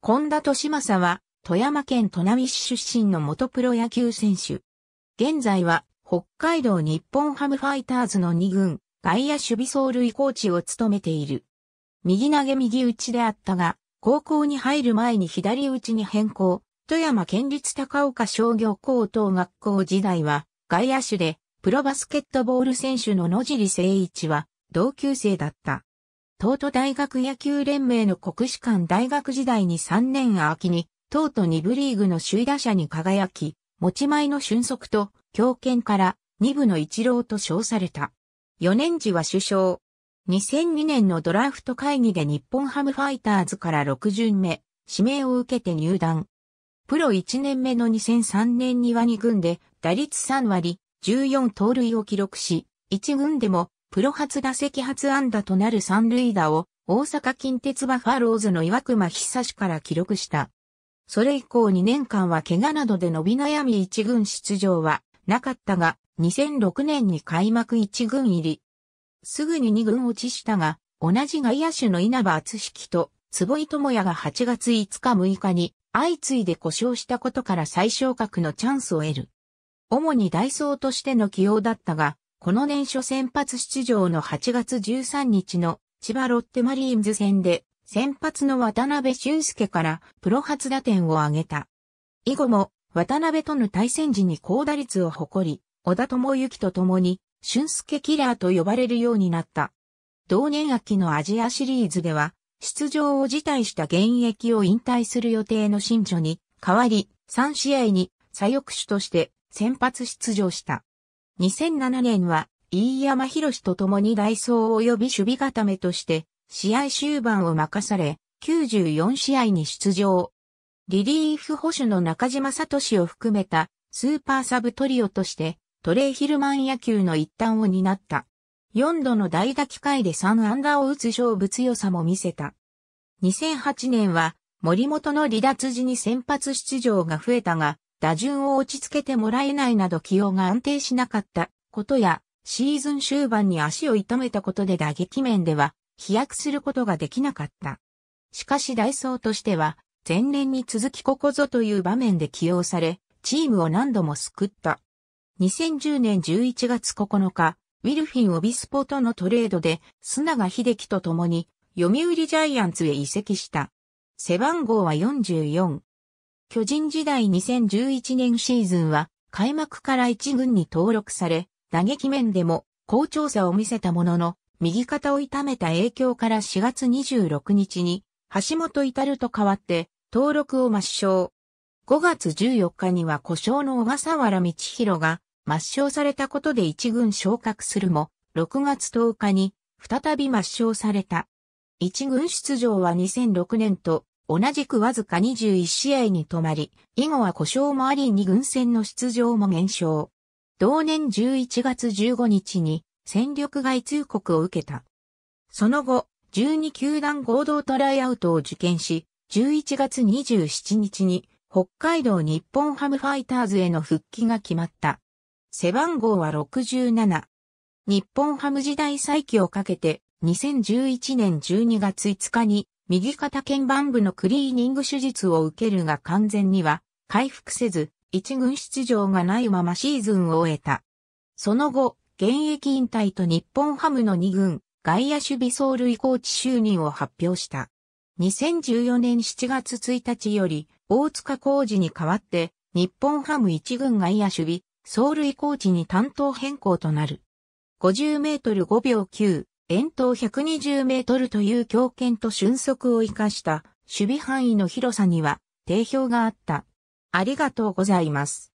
近田利正は、富山県砺波市出身の元プロ野球選手。現在は、北海道日本ハムファイターズの2軍、外野守備走塁コーチを務めている。右投げ右打ちであったが、高校に入る前に左打ちに変更。富山県立高岡商業高等学校時代は、外野手で、プロバスケットボール選手の野尻誠一は、同級生だった。東都大学野球連盟の国士館大学時代に3年秋に、東都2部リーグの首位打者に輝き、持ち前の俊足と、強肩から2部の一郎と称された。4年時は首相。2002年のドラフト会議で日本ハムファイターズから6巡目、指名を受けて入団。プロ1年目の2003年には2軍で打率3割、14盗塁を記録し、1軍でもプロ初打席初安打となる三塁打を大阪近鉄バファローズの岩隈久志から記録した。それ以降2年間は怪我などで伸び悩み一軍出場はなかったが、2006年に開幕一軍入り。すぐに二軍落ちしたが、同じ外野手の稲葉厚彦と坪井智也が8月5日6日に相次いで故障したことから最昇格のチャンスを得る。主にダイソーとしての起用だったが、この年初先発出場の8月13日の千葉ロッテマリーンズ戦で先発の渡辺俊介からプロ初打点を挙げた。以後も渡辺との対戦時に高打率を誇り、小田智之と共に俊介キラーと呼ばれるようになった。同年秋のアジアシリーズでは出場を辞退した現役を引退する予定の新女に代わり3試合に左翼手として先発出場した。2007年は、飯山博と共に代走及び守備固めとして、試合終盤を任され、94試合に出場。リリーフ保守の中島聡を含めたスーパーサブトリオとしてトレイヒルマン野球の一端を担った。4度の代打機会で3アンダーを打つ勝負強さも見せた。2008年は森本の離脱時に先発出場が増えたが、打順を落ち着けてもらえないなど起用が安定しなかったことや、シーズン終盤に足を痛めたことで打撃面では飛躍することができなかった。しかしダイソーとしては、前年に続きここぞという場面で起用され、チームを何度も救った。2010年11月9日、ウィルフィン・オビスポとのトレードで、砂賀秀樹と共に、読売ジャイアンツへ移籍した。背番号は44。巨人時代2011年シーズンは開幕から一軍に登録され、打撃面でも好調さを見せたものの、右肩を痛めた影響から4月26日に、橋本至ると代わって、登録を抹消。5月14日には故障の小笠原道弘が抹消されたことで一軍昇格するも、6月10日に再び抹消された。一軍出場は2006年と同じくわずか21試合に止まり、以後は故障もあり2軍戦の出場も減少。同年11月15日に戦力外通告を受けた。その後、12球団合同トライアウトを受験し、11月27日に北海道日本ハムファイターズへの復帰が決まった。背番号は67。日本ハム時代再起をかけて2011年12月5日に右肩腱盤部のクリーニング手術を受けるが完全には回復せず、一軍出場がないままシーズンを終えた。その後、現役引退と日本ハムの2軍、外野守備走塁コーチ就任を発表した。2014年7月1日より、大塚工事に代わって、日本ハム1軍外野守備、走塁コーチに担当変更となる。50メートル5秒9、遠投120メートルという強肩と俊足を生かした守備範囲の広さには定評があった。ありがとうございます。